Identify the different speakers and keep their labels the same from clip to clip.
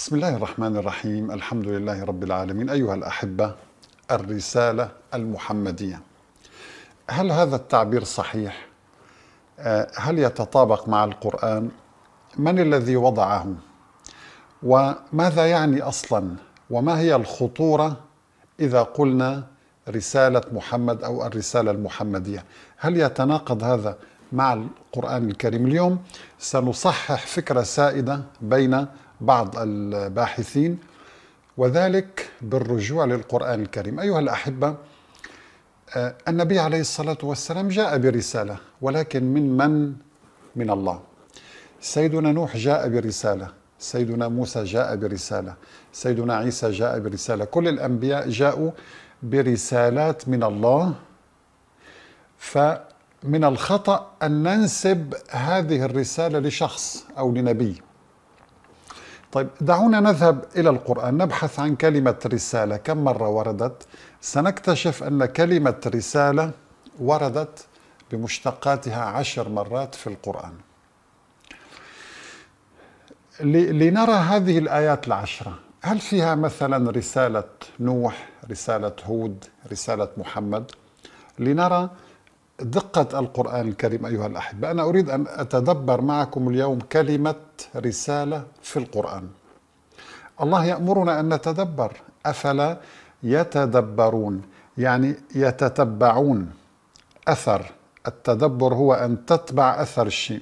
Speaker 1: بسم الله الرحمن الرحيم الحمد لله رب العالمين أيها الأحبة الرسالة المحمدية هل هذا التعبير صحيح؟ آه، هل يتطابق مع القرآن؟ من الذي وضعه؟ وماذا يعني أصلا؟ وما هي الخطورة إذا قلنا رسالة محمد أو الرسالة المحمدية؟ هل يتناقض هذا مع القرآن الكريم؟ اليوم سنصحح فكرة سائدة بين بعض الباحثين وذلك بالرجوع للقرآن الكريم أيها الأحبة آه، النبي عليه الصلاة والسلام جاء برسالة ولكن من من؟ من الله سيدنا نوح جاء برسالة سيدنا موسى جاء برسالة سيدنا عيسى جاء برسالة كل الأنبياء جاءوا برسالات من الله فمن الخطأ أن ننسب هذه الرسالة لشخص أو لنبي طيب دعونا نذهب إلى القرآن نبحث عن كلمة رسالة كم مرة وردت سنكتشف أن كلمة رسالة وردت بمشتقاتها عشر مرات في القرآن لنرى هذه الآيات العشرة هل فيها مثلا رسالة نوح رسالة هود رسالة محمد لنرى دقة القرآن الكريم أيها الأحبة أنا أريد أن أتدبر معكم اليوم كلمة رسالة في القرآن الله يأمرنا أن نتدبر أفلا يتدبرون يعني يتتبعون أثر التدبر هو أن تتبع أثر الشيء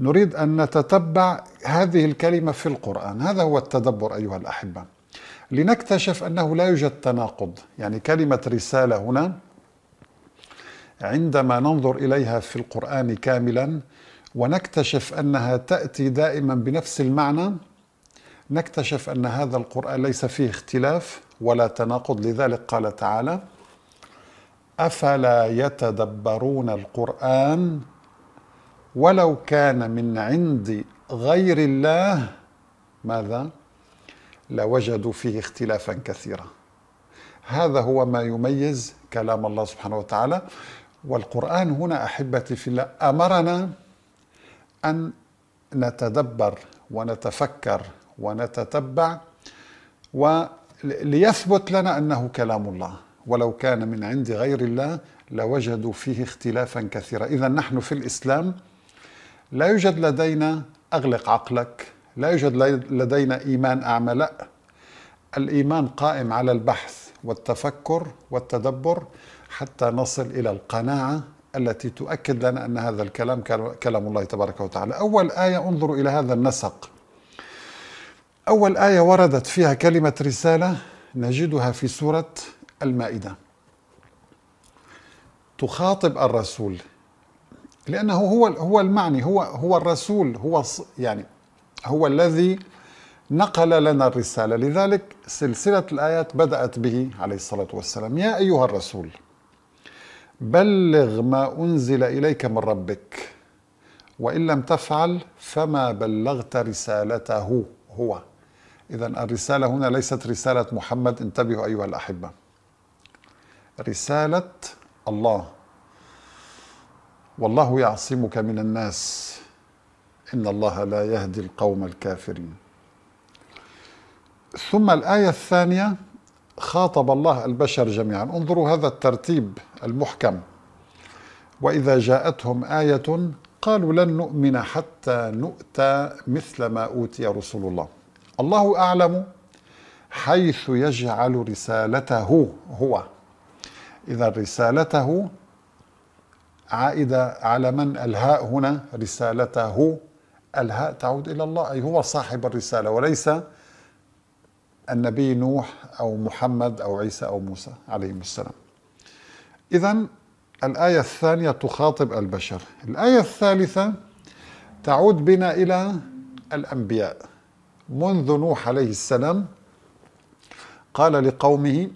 Speaker 1: نريد أن نتتبع هذه الكلمة في القرآن هذا هو التدبر أيها الأحبة لنكتشف أنه لا يوجد تناقض يعني كلمة رسالة هنا عندما ننظر اليها في القران كاملا ونكتشف انها تاتي دائما بنفس المعنى نكتشف ان هذا القران ليس فيه اختلاف ولا تناقض لذلك قال تعالى افلا يتدبرون القران ولو كان من عند غير الله ماذا لوجدوا فيه اختلافا كثيرا هذا هو ما يميز كلام الله سبحانه وتعالى والقرآن هنا أحبتي في الله أمرنا أن نتدبر ونتفكر ونتتبع وليثبت لنا أنه كلام الله ولو كان من عند غير الله لوجدوا فيه اختلافا كثيرا إذا نحن في الإسلام لا يوجد لدينا أغلق عقلك لا يوجد لدينا إيمان أعمى لا الإيمان قائم على البحث والتفكر والتدبر حتى نصل إلى القناعة التي تؤكد لنا أن هذا الكلام كلام الله تبارك وتعالى أول آية انظروا إلى هذا النسق أول آية وردت فيها كلمة رسالة نجدها في سورة المائدة تخاطب الرسول لأنه هو هو المعني هو هو الرسول هو يعني هو الذي نقل لنا الرسالة لذلك سلسلة الآيات بدأت به عليه الصلاة والسلام يا أيها الرسول بلغ ما أنزل إليك من ربك وإن لم تفعل فما بلغت رسالته هو إذا الرسالة هنا ليست رسالة محمد انتبهوا أيها الأحبة رسالة الله والله يعصمك من الناس إن الله لا يهدي القوم الكافرين ثم الآية الثانية خاطب الله البشر جميعا انظروا هذا الترتيب المحكم وإذا جاءتهم آية قالوا لن نؤمن حتى نؤتى مثل ما أوتي رسول الله الله أعلم حيث يجعل رسالته هو إذا رسالته عائدة على من الهاء هنا رسالته الهاء تعود إلى الله أي هو صاحب الرسالة وليس النبي نوح أو محمد أو عيسى أو موسى عليهم السلام إذا الآية الثانية تخاطب البشر الآية الثالثة تعود بنا إلى الأنبياء منذ نوح عليه السلام قال لقومه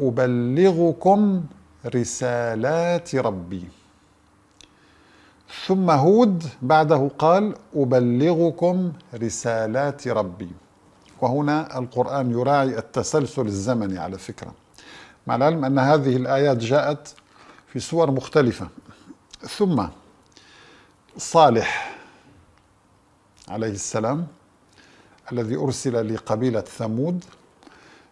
Speaker 1: أبلغكم رسالات ربي ثم هود بعده قال أبلغكم رسالات ربي وهنا القرآن يراعي التسلسل الزمني على فكرة مع العلم أن هذه الآيات جاءت في سور مختلفة ثم صالح عليه السلام الذي أرسل لقبيلة ثمود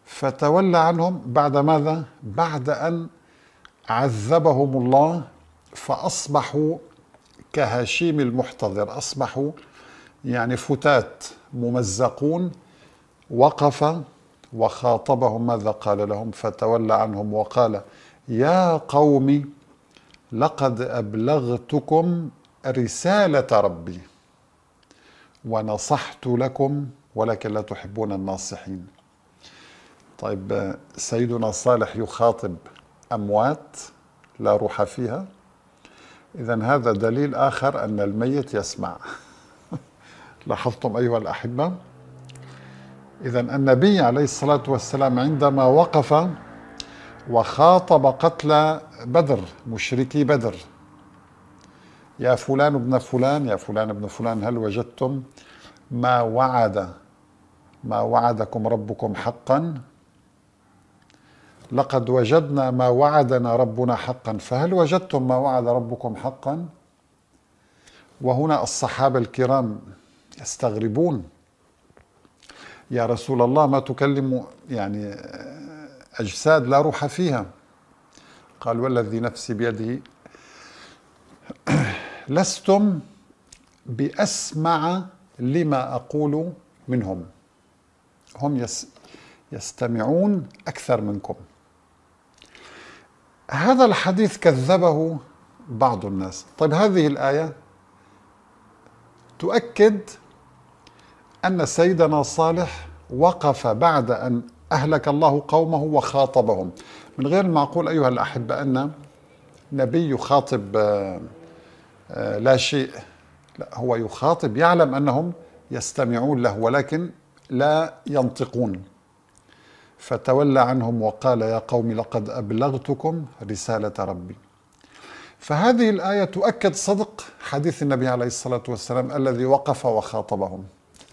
Speaker 1: فتولى عنهم بعد ماذا؟ بعد أن عذبهم الله فأصبحوا كهشيم المحتضر أصبحوا يعني فتات ممزقون وقف وخاطبهم ماذا قال لهم فتولى عنهم وقال يا قوم لقد أبلغتكم رسالة ربي ونصحت لكم ولكن لا تحبون الناصحين طيب سيدنا صالح يخاطب أموات لا روح فيها إذا هذا دليل آخر أن الميت يسمع لاحظتم أيها الأحبة إذا النبي عليه الصلاة والسلام عندما وقف وخاطب قتلى بدر مشركي بدر يا فلان ابن فلان يا فلان ابن فلان هل وجدتم ما وعد ما وعدكم ربكم حقا لقد وجدنا ما وعدنا ربنا حقا فهل وجدتم ما وعد ربكم حقا وهنا الصحابه الكرام يستغربون يا رسول الله ما تكلم يعني أجساد لا روح فيها قال والذي نفسي بيده لستم بأسمع لما أقول منهم هم يس يستمعون أكثر منكم هذا الحديث كذبه بعض الناس طيب هذه الآية تؤكد أن سيدنا صالح وقف بعد أن أهلك الله قومه وخاطبهم من غير المعقول أيها الأحبة أن نبي يخاطب آه، آه، لا شيء لا هو يخاطب يعلم أنهم يستمعون له ولكن لا ينطقون فتولى عنهم وقال يا قوم لقد أبلغتكم رسالة ربي فهذه الآية تؤكد صدق حديث النبي عليه الصلاة والسلام الذي وقف وخاطبهم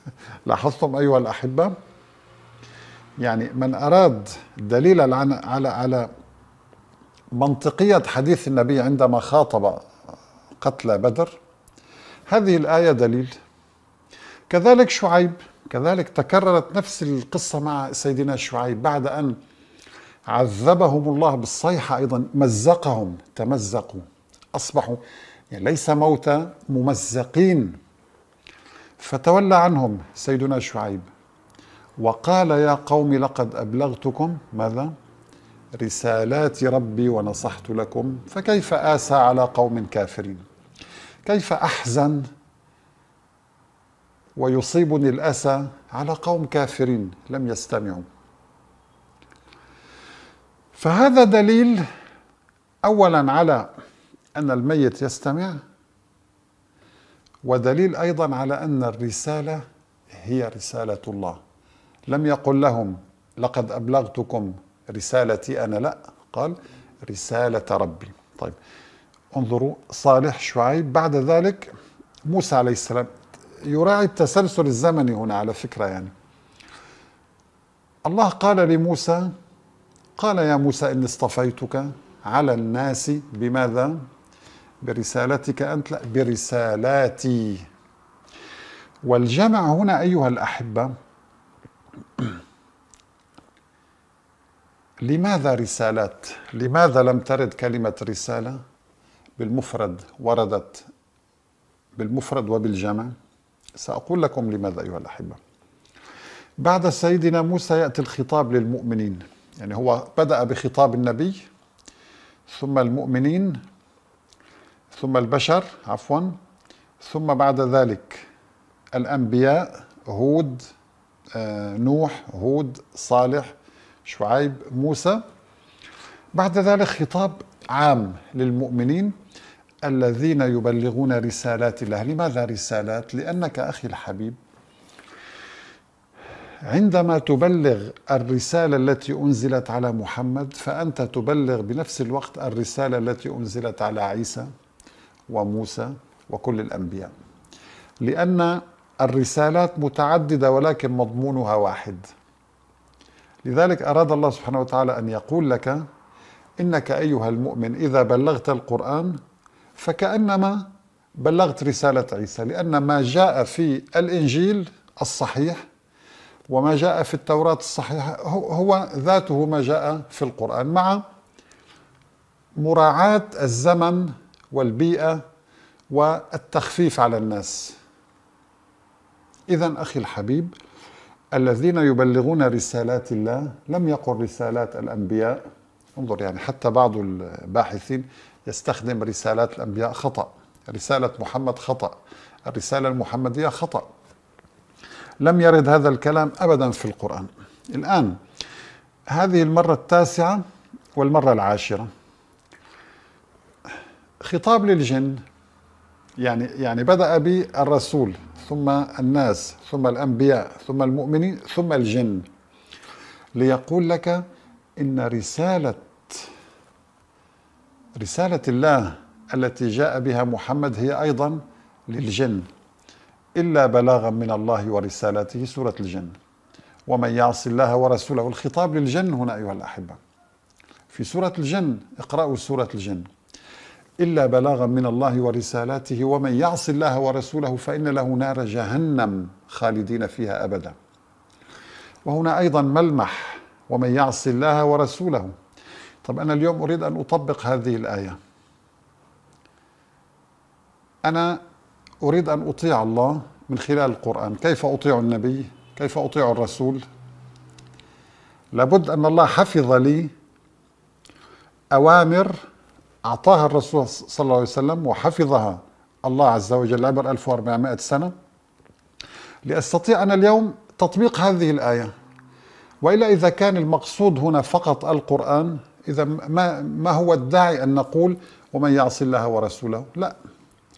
Speaker 1: لاحظتم أيها الأحبة يعني من أراد دليلا على على على منطقية حديث النبي عندما خاطب قتلى بدر هذه الآية دليل كذلك شعيب كذلك تكررت نفس القصة مع سيدنا شعيب بعد أن عذبهم الله بالصيحة أيضا مزقهم تمزقوا أصبحوا يعني ليس موتى ممزقين فتولى عنهم سيدنا شعيب وقال يا قوم لقد أبلغتكم ماذا؟ رسالات ربي ونصحت لكم فكيف آسى على قوم كافرين كيف أحزن ويصيبني الأسى على قوم كافرين لم يستمعوا فهذا دليل أولا على أن الميت يستمع ودليل ايضا على ان الرساله هي رساله الله لم يقل لهم لقد ابلغتكم رسالتي انا لا قال رساله ربي طيب انظروا صالح شعيب بعد ذلك موسى عليه السلام يراعي التسلسل الزمني هنا على فكره يعني الله قال لموسى قال يا موسى اني اصطفيتك على الناس بماذا برسالتك أنت لا برسالاتي والجمع هنا أيها الأحبة لماذا رسالات؟ لماذا لم ترد كلمة رسالة بالمفرد وردت بالمفرد وبالجمع؟ سأقول لكم لماذا أيها الأحبة بعد سيدنا موسى يأتي الخطاب للمؤمنين يعني هو بدأ بخطاب النبي ثم المؤمنين ثم البشر عفوا ثم بعد ذلك الأنبياء هود آه، نوح هود صالح شعيب موسى بعد ذلك خطاب عام للمؤمنين الذين يبلغون رسالات الله لماذا رسالات لانك اخي الحبيب عندما تبلغ الرساله التي انزلت على محمد فانت تبلغ بنفس الوقت الرساله التي انزلت على عيسى وموسى وكل الأنبياء لأن الرسالات متعددة ولكن مضمونها واحد لذلك أراد الله سبحانه وتعالى أن يقول لك إنك أيها المؤمن إذا بلغت القرآن فكأنما بلغت رسالة عيسى لأن ما جاء في الإنجيل الصحيح وما جاء في التوراة الصحيحة هو ذاته ما جاء في القرآن مع مراعاة الزمن والبيئة والتخفيف على الناس إذا أخي الحبيب الذين يبلغون رسالات الله لم يقل رسالات الأنبياء انظر يعني حتى بعض الباحثين يستخدم رسالات الأنبياء خطأ رسالة محمد خطأ الرسالة المحمدية خطأ لم يرد هذا الكلام أبدا في القرآن الآن هذه المرة التاسعة والمرة العاشرة خطاب للجن يعني يعني بدأ بالرسول ثم الناس ثم الأنبياء ثم المؤمنين ثم الجن ليقول لك إن رسالة رسالة الله التي جاء بها محمد هي أيضا للجن إلا بلاغا من الله ورسالته سورة الجن ومن يعص الله ورسوله الخطاب للجن هنا أيها الأحبة في سورة الجن اقرأوا سورة الجن إلا بلاغا من الله ورسالاته ومن يعص الله ورسوله فإن له نار جهنم خالدين فيها أبدا وهنا أيضا ملمح ومن يعص الله ورسوله طب أنا اليوم أريد أن أطبق هذه الآية أنا أريد أن أطيع الله من خلال القرآن كيف أطيع النبي كيف أطيع الرسول لابد أن الله حفظ لي أوامر أعطاها الرسول صلى الله عليه وسلم وحفظها الله عز وجل عبر 1400 سنة لأستطيع أنا اليوم تطبيق هذه الآية وإلا إذا كان المقصود هنا فقط القرآن إذا ما, ما هو الداعي أن نقول ومن يعص الله ورسوله لا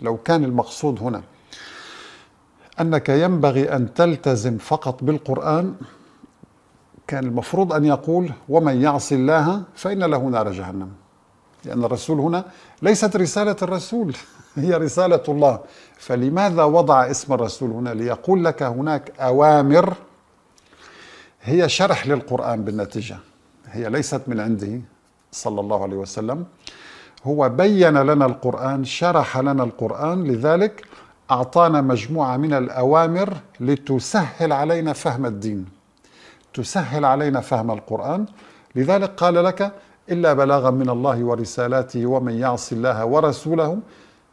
Speaker 1: لو كان المقصود هنا أنك ينبغي أن تلتزم فقط بالقرآن كان المفروض أن يقول ومن يعص الله فإن له نار جهنم لأن الرسول هنا ليست رسالة الرسول هي رسالة الله فلماذا وضع اسم الرسول هنا ليقول لك هناك أوامر هي شرح للقرآن بالنتيجة هي ليست من عنده صلى الله عليه وسلم هو بين لنا القرآن شرح لنا القرآن لذلك أعطانا مجموعة من الأوامر لتسهل علينا فهم الدين تسهل علينا فهم القرآن لذلك قال لك إلا بلاغا من الله ورسالاته ومن يعص الله ورسوله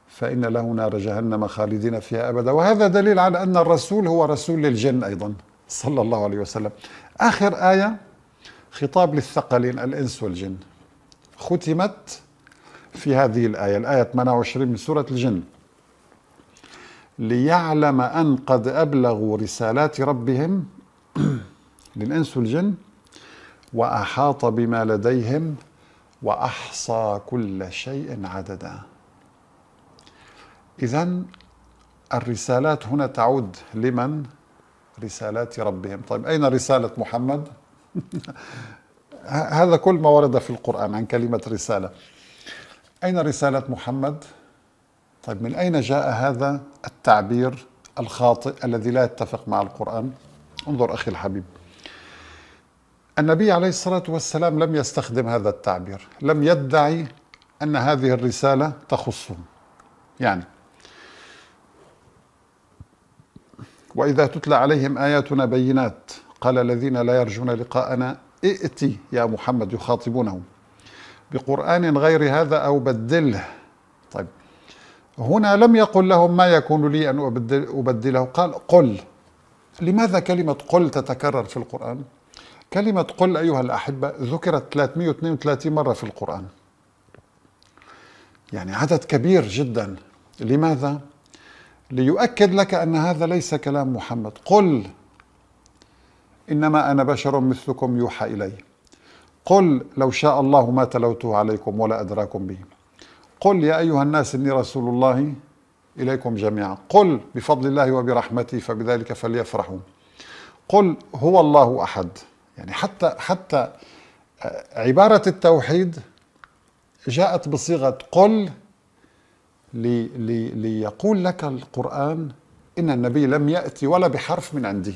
Speaker 1: فإن له نار جهنم خالدين فيها أبدا وهذا دليل على أن الرسول هو رسول للجن أيضا صلى الله عليه وسلم آخر آية خطاب للثقلين الإنس والجن ختمت في هذه الآية الآية 28 من سورة الجن ليعلم أن قد أبلغوا رسالات ربهم للإنس والجن واحاط بما لديهم واحصى كل شيء عددا اذا الرسالات هنا تعود لمن رسالات ربهم طيب اين رساله محمد هذا كل ما ورد في القران عن كلمه رساله اين رساله محمد طيب من اين جاء هذا التعبير الخاطئ الذي لا يتفق مع القران انظر اخي الحبيب النبي عليه الصلاة والسلام لم يستخدم هذا التعبير لم يدعي أن هذه الرسالة تخصه يعني وإذا تتلى عليهم آياتنا بينات قال الذين لا يرجون لقاءنا ائتي يا محمد يخاطبونه بقرآن غير هذا أو بدله طيب هنا لم يقل لهم ما يكون لي أن أبدل أبدله قال قل لماذا كلمة قل تتكرر في القرآن؟ كلمة قل أيها الأحبة ذكرت 332 مرة في القرآن يعني عدد كبير جدا لماذا؟ ليؤكد لك أن هذا ليس كلام محمد قل إنما أنا بشر مثلكم يوحى إلي قل لو شاء الله ما تلوته عليكم ولا أدراكم به قل يا أيها الناس إني رسول الله إليكم جميعا قل بفضل الله وبرحمته فبذلك فليفرحوا قل هو الله أحد يعني حتى حتى عبارة التوحيد جاءت بصيغة قل لي لي ليقول لك القرآن إن النبي لم يأتي ولا بحرف من عنده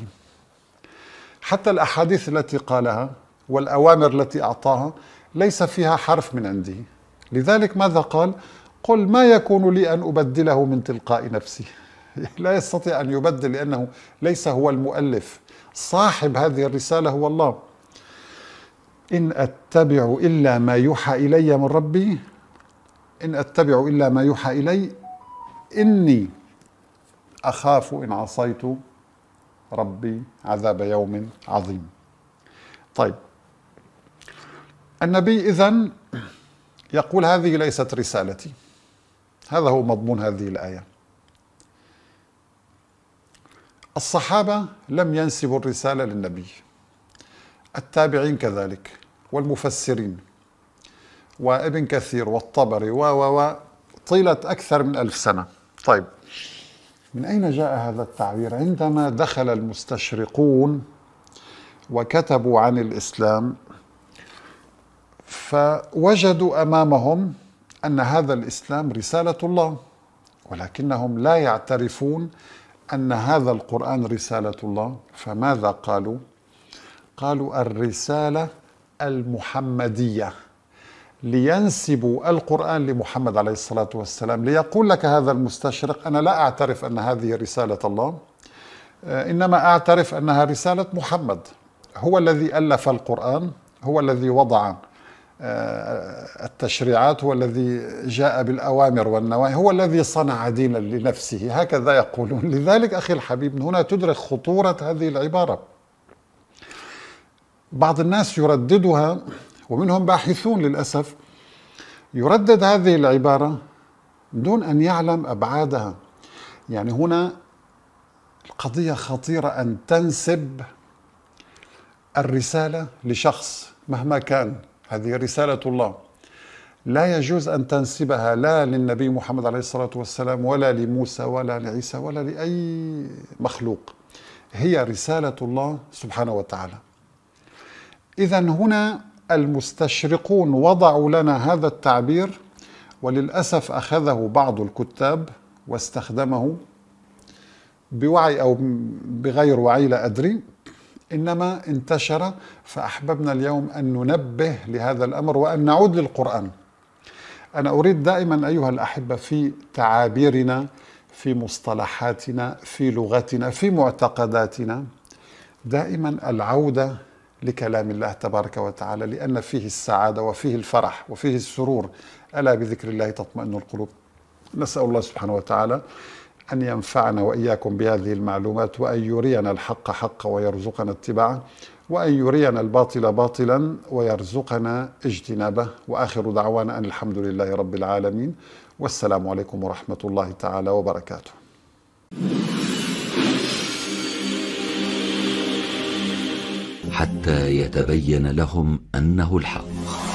Speaker 1: حتى الأحاديث التي قالها والأوامر التي أعطاها ليس فيها حرف من عنده لذلك ماذا قال قل ما يكون لي أن أبدله من تلقاء نفسي لا يستطيع أن يبدل لأنه ليس هو المؤلف صاحب هذه الرسالة هو الله إن أتبع إلا ما يوحى إلي من ربي إن أتبع إلا ما يوحى إلي إني أخاف إن عصيت ربي عذاب يوم عظيم طيب النبي إذن يقول هذه ليست رسالتي هذا هو مضمون هذه الآية الصحابة لم ينسبوا الرسالة للنبي التابعين كذلك والمفسرين وابن كثير والطبري و و و طيلة أكثر من ألف سنة طيب من أين جاء هذا التعبير؟ عندما دخل المستشرقون وكتبوا عن الإسلام فوجدوا أمامهم أن هذا الإسلام رسالة الله ولكنهم لا يعترفون أن هذا القرآن رسالة الله فماذا قالوا؟ قالوا الرسالة المحمدية لينسبوا القرآن لمحمد عليه الصلاة والسلام ليقول لك هذا المستشرق أنا لا أعترف أن هذه رسالة الله آه، إنما أعترف أنها رسالة محمد هو الذي ألف القرآن هو الذي وضع آه، التشريعات هو الذي جاء بالأوامر والنواهي هو الذي صنع دينا لنفسه هكذا يقولون لذلك أخي الحبيب هنا تدرك خطورة هذه العبارة بعض الناس يرددها ومنهم باحثون للأسف يردد هذه العبارة دون أن يعلم أبعادها يعني هنا القضية خطيرة أن تنسب الرسالة لشخص مهما كان هذه رسالة الله لا يجوز أن تنسبها لا للنبي محمد عليه الصلاة والسلام ولا لموسى ولا لعيسى ولا لأي مخلوق هي رسالة الله سبحانه وتعالى إذا هنا المستشرقون وضعوا لنا هذا التعبير وللأسف أخذه بعض الكتاب واستخدمه بوعي أو بغير وعي لا أدري انما انتشر فاحببنا اليوم ان ننبه لهذا الامر وان نعود للقران. انا اريد دائما ايها الاحبه في تعابيرنا في مصطلحاتنا في لغتنا في معتقداتنا دائما العوده لكلام الله تبارك وتعالى لان فيه السعاده وفيه الفرح وفيه السرور الا بذكر الله تطمئن القلوب. نسال الله سبحانه وتعالى أن ينفعنا وإياكم بهذه المعلومات وأن يرينا الحق حقا ويرزقنا اتباعه وأن يرينا الباطل باطلا ويرزقنا اجتنابه وآخر دعوانا أن الحمد لله رب العالمين والسلام عليكم ورحمة الله تعالى وبركاته حتى يتبين لهم أنه الحق